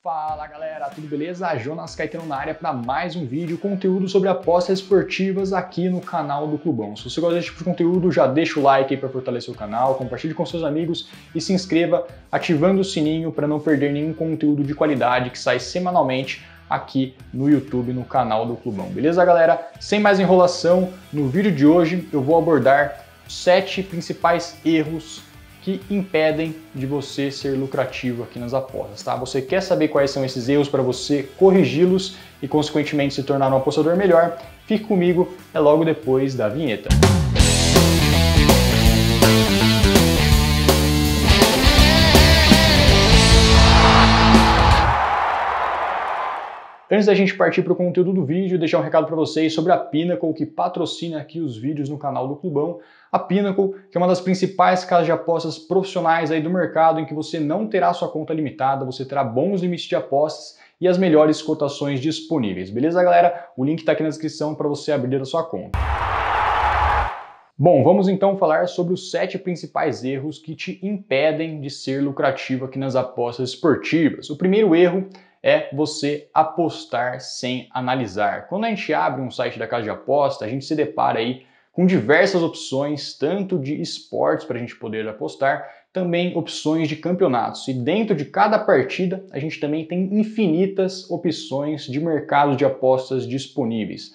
Fala galera, tudo beleza? Jonas Caetano na área para mais um vídeo, conteúdo sobre apostas esportivas aqui no canal do Clubão. Se você gosta desse tipo de conteúdo, já deixa o like aí para fortalecer o canal, compartilhe com seus amigos e se inscreva ativando o sininho para não perder nenhum conteúdo de qualidade que sai semanalmente aqui no YouTube, no canal do Clubão. Beleza galera? Sem mais enrolação, no vídeo de hoje eu vou abordar sete principais erros que impedem de você ser lucrativo aqui nas apostas, tá? Você quer saber quais são esses erros para você corrigi-los e consequentemente se tornar um apostador melhor? Fique comigo, é logo depois da vinheta. Música Antes da gente partir para o conteúdo do vídeo, deixar um recado para vocês sobre a Pinnacle, que patrocina aqui os vídeos no canal do Clubão. A Pinnacle, que é uma das principais casas de apostas profissionais aí do mercado, em que você não terá sua conta limitada, você terá bons limites de apostas e as melhores cotações disponíveis. Beleza, galera? O link está aqui na descrição para você abrir a sua conta. Bom, vamos então falar sobre os sete principais erros que te impedem de ser lucrativo aqui nas apostas esportivas. O primeiro erro é você apostar sem analisar. Quando a gente abre um site da casa de aposta, a gente se depara aí com diversas opções, tanto de esportes para a gente poder apostar, também opções de campeonatos. E dentro de cada partida, a gente também tem infinitas opções de mercado de apostas disponíveis.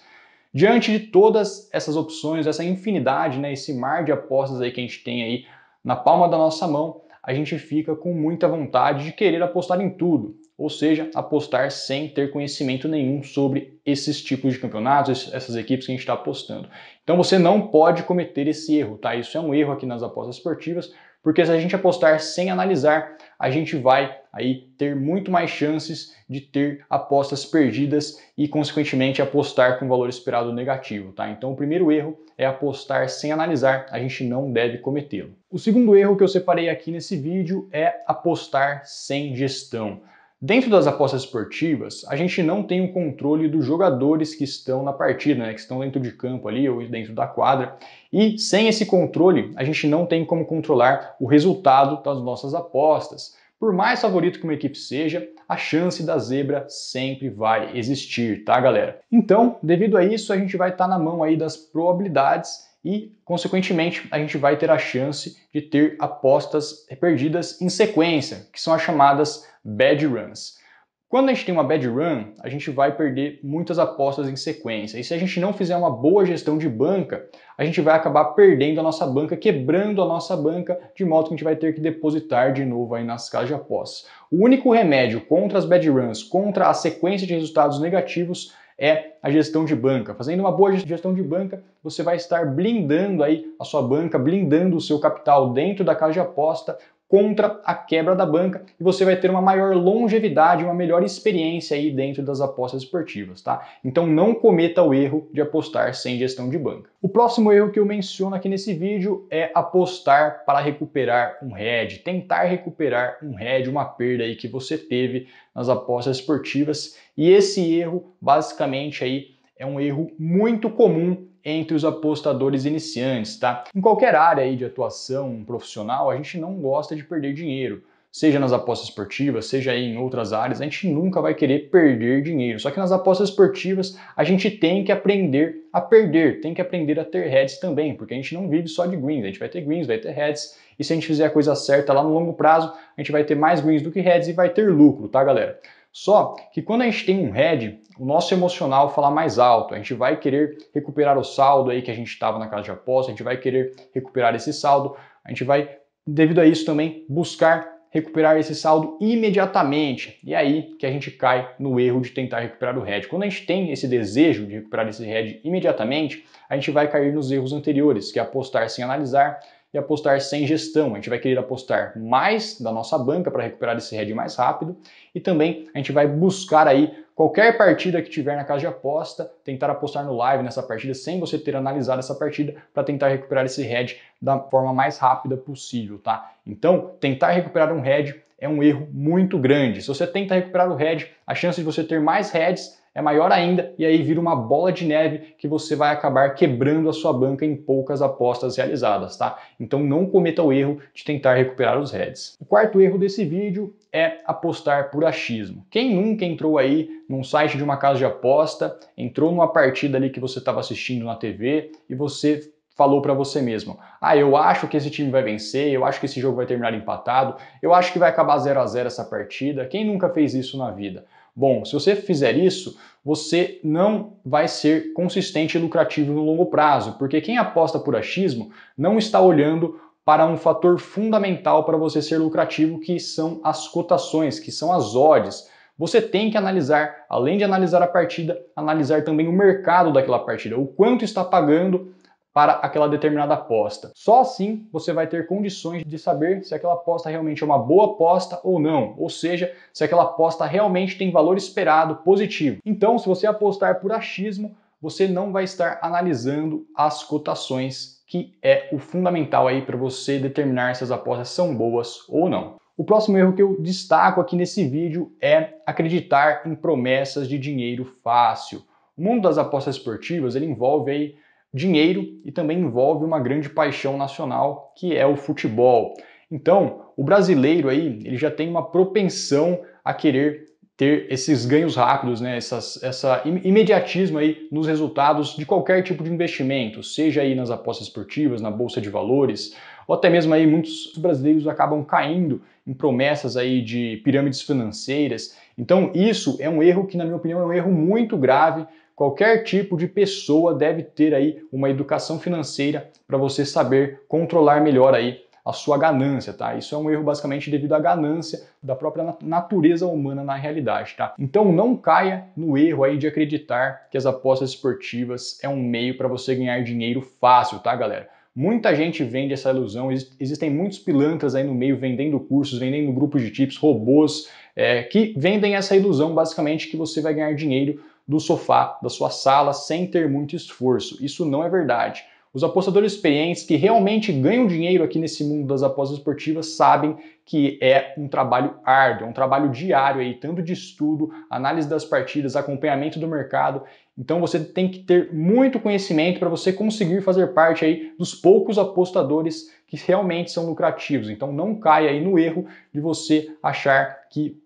Diante de todas essas opções, essa infinidade, né, esse mar de apostas aí que a gente tem aí na palma da nossa mão, a gente fica com muita vontade de querer apostar em tudo ou seja, apostar sem ter conhecimento nenhum sobre esses tipos de campeonatos, essas equipes que a gente está apostando. Então você não pode cometer esse erro, tá? Isso é um erro aqui nas apostas esportivas, porque se a gente apostar sem analisar, a gente vai aí ter muito mais chances de ter apostas perdidas e consequentemente apostar com valor esperado negativo, tá? Então o primeiro erro é apostar sem analisar, a gente não deve cometê-lo. O segundo erro que eu separei aqui nesse vídeo é apostar sem gestão. Dentro das apostas esportivas, a gente não tem o controle dos jogadores que estão na partida, né, que estão dentro de campo ali ou dentro da quadra. E sem esse controle, a gente não tem como controlar o resultado das nossas apostas. Por mais favorito que uma equipe seja, a chance da zebra sempre vai existir, tá, galera? Então, devido a isso, a gente vai estar tá na mão aí das probabilidades e, consequentemente, a gente vai ter a chance de ter apostas perdidas em sequência, que são as chamadas bad runs. Quando a gente tem uma bad run, a gente vai perder muitas apostas em sequência. E se a gente não fizer uma boa gestão de banca, a gente vai acabar perdendo a nossa banca, quebrando a nossa banca, de modo que a gente vai ter que depositar de novo aí nas casas de apostas. O único remédio contra as bad runs, contra a sequência de resultados negativos, é a gestão de banca. Fazendo uma boa gestão de banca, você vai estar blindando aí a sua banca, blindando o seu capital dentro da casa de aposta contra a quebra da banca e você vai ter uma maior longevidade, uma melhor experiência aí dentro das apostas esportivas, tá? Então não cometa o erro de apostar sem gestão de banca. O próximo erro que eu menciono aqui nesse vídeo é apostar para recuperar um head, tentar recuperar um head, uma perda aí que você teve nas apostas esportivas. E esse erro, basicamente aí, é um erro muito comum entre os apostadores iniciantes, tá? Em qualquer área aí de atuação profissional, a gente não gosta de perder dinheiro. Seja nas apostas esportivas, seja aí em outras áreas, a gente nunca vai querer perder dinheiro. Só que nas apostas esportivas, a gente tem que aprender a perder, tem que aprender a ter heads também, porque a gente não vive só de greens, a gente vai ter greens, vai ter heads, e se a gente fizer a coisa certa lá no longo prazo, a gente vai ter mais greens do que heads e vai ter lucro, tá, galera? Só que quando a gente tem um head, o nosso emocional fala mais alto. A gente vai querer recuperar o saldo aí que a gente estava na casa de aposta, a gente vai querer recuperar esse saldo, a gente vai, devido a isso também, buscar recuperar esse saldo imediatamente. E é aí que a gente cai no erro de tentar recuperar o head. Quando a gente tem esse desejo de recuperar esse head imediatamente, a gente vai cair nos erros anteriores, que é apostar sem analisar e apostar sem gestão. A gente vai querer apostar mais da nossa banca para recuperar esse head mais rápido e também a gente vai buscar aí qualquer partida que tiver na casa de aposta, tentar apostar no live nessa partida sem você ter analisado essa partida para tentar recuperar esse head da forma mais rápida possível, tá? Então, tentar recuperar um head é um erro muito grande. Se você tenta recuperar o head, a chance de você ter mais heads é maior ainda e aí vira uma bola de neve que você vai acabar quebrando a sua banca em poucas apostas realizadas, tá? Então não cometa o erro de tentar recuperar os heads. O quarto erro desse vídeo é apostar por achismo. Quem nunca entrou aí num site de uma casa de aposta, entrou numa partida ali que você estava assistindo na TV e você falou para você mesmo: "Ah, eu acho que esse time vai vencer, eu acho que esse jogo vai terminar empatado, eu acho que vai acabar 0 a 0 essa partida". Quem nunca fez isso na vida? bom. Se você fizer isso, você não vai ser consistente e lucrativo no longo prazo, porque quem aposta por achismo não está olhando para um fator fundamental para você ser lucrativo, que são as cotações, que são as odds. Você tem que analisar, além de analisar a partida, analisar também o mercado daquela partida, o quanto está pagando para aquela determinada aposta. Só assim você vai ter condições de saber se aquela aposta realmente é uma boa aposta ou não, ou seja, se aquela aposta realmente tem valor esperado positivo. Então, se você apostar por achismo, você não vai estar analisando as cotações, que é o fundamental aí para você determinar se as apostas são boas ou não. O próximo erro que eu destaco aqui nesse vídeo é acreditar em promessas de dinheiro fácil. O mundo das apostas esportivas ele envolve aí dinheiro e também envolve uma grande paixão nacional, que é o futebol. Então, o brasileiro aí, ele já tem uma propensão a querer ter esses ganhos rápidos, né? Essas, essa imediatismo aí nos resultados de qualquer tipo de investimento, seja aí nas apostas esportivas, na bolsa de valores, ou até mesmo aí muitos brasileiros acabam caindo em promessas aí de pirâmides financeiras. Então isso é um erro que, na minha opinião, é um erro muito grave Qualquer tipo de pessoa deve ter aí uma educação financeira para você saber controlar melhor aí a sua ganância, tá? Isso é um erro basicamente devido à ganância da própria natureza humana na realidade, tá? Então não caia no erro aí de acreditar que as apostas esportivas é um meio para você ganhar dinheiro fácil, tá, galera? Muita gente vende essa ilusão, existem muitos pilantras aí no meio vendendo cursos, vendendo grupos de tips, robôs, é, que vendem essa ilusão basicamente que você vai ganhar dinheiro do sofá da sua sala sem ter muito esforço. Isso não é verdade. Os apostadores experientes que realmente ganham dinheiro aqui nesse mundo das apostas esportivas sabem que é um trabalho árduo, é um trabalho diário aí, tanto de estudo, análise das partidas, acompanhamento do mercado. Então você tem que ter muito conhecimento para você conseguir fazer parte aí dos poucos apostadores que realmente são lucrativos. Então não caia aí no erro de você achar que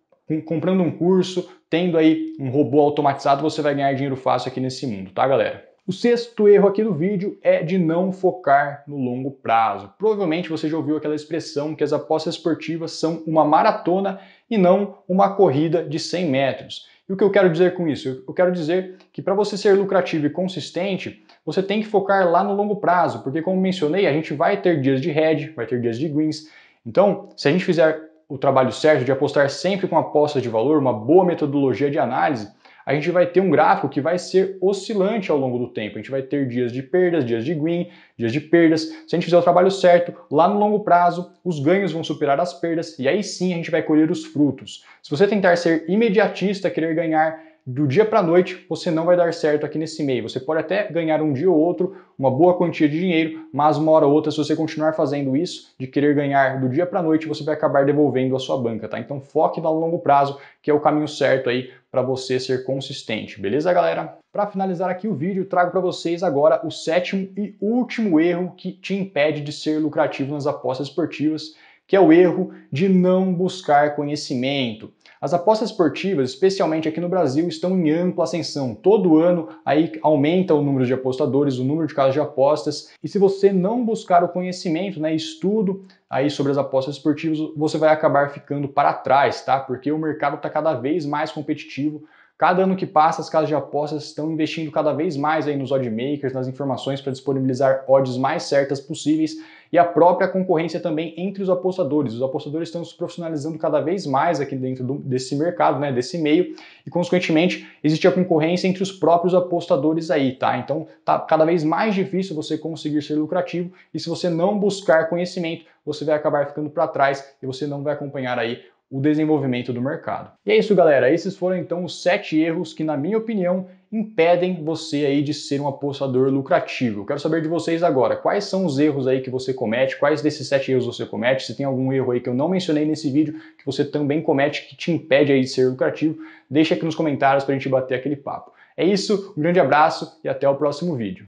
comprando um curso, tendo aí um robô automatizado, você vai ganhar dinheiro fácil aqui nesse mundo, tá, galera? O sexto erro aqui do vídeo é de não focar no longo prazo. Provavelmente você já ouviu aquela expressão que as apostas esportivas são uma maratona e não uma corrida de 100 metros. E o que eu quero dizer com isso? Eu quero dizer que para você ser lucrativo e consistente, você tem que focar lá no longo prazo, porque como mencionei, a gente vai ter dias de head, vai ter dias de greens. Então, se a gente fizer o trabalho certo, de apostar sempre com apostas de valor, uma boa metodologia de análise, a gente vai ter um gráfico que vai ser oscilante ao longo do tempo. A gente vai ter dias de perdas, dias de green, dias de perdas. Se a gente fizer o trabalho certo, lá no longo prazo, os ganhos vão superar as perdas e aí sim a gente vai colher os frutos. Se você tentar ser imediatista, querer ganhar do dia para a noite você não vai dar certo aqui nesse meio. Você pode até ganhar um dia ou outro uma boa quantia de dinheiro, mas uma hora ou outra, se você continuar fazendo isso, de querer ganhar do dia para a noite, você vai acabar devolvendo a sua banca, tá? Então foque no longo prazo, que é o caminho certo aí para você ser consistente, beleza, galera? Para finalizar aqui o vídeo, trago para vocês agora o sétimo e último erro que te impede de ser lucrativo nas apostas esportivas que é o erro de não buscar conhecimento. As apostas esportivas, especialmente aqui no Brasil, estão em ampla ascensão. Todo ano aí aumenta o número de apostadores, o número de casos de apostas. E se você não buscar o conhecimento, né, estudo aí sobre as apostas esportivas, você vai acabar ficando para trás, tá? Porque o mercado está cada vez mais competitivo. Cada ano que passa, as casas de apostas estão investindo cada vez mais aí nos odd makers, nas informações para disponibilizar odds mais certas possíveis e a própria concorrência também entre os apostadores. Os apostadores estão se profissionalizando cada vez mais aqui dentro do, desse mercado, né, desse meio, e consequentemente existe a concorrência entre os próprios apostadores aí, tá? Então tá cada vez mais difícil você conseguir ser lucrativo e se você não buscar conhecimento, você vai acabar ficando para trás e você não vai acompanhar aí o desenvolvimento do mercado. E é isso, galera. Esses foram então os sete erros que, na minha opinião, impedem você aí de ser um apostador lucrativo. quero saber de vocês agora quais são os erros aí que você comete, quais desses sete erros você comete, se tem algum erro aí que eu não mencionei nesse vídeo que você também comete que te impede aí de ser lucrativo, deixa aqui nos comentários para a gente bater aquele papo. É isso, um grande abraço e até o próximo vídeo.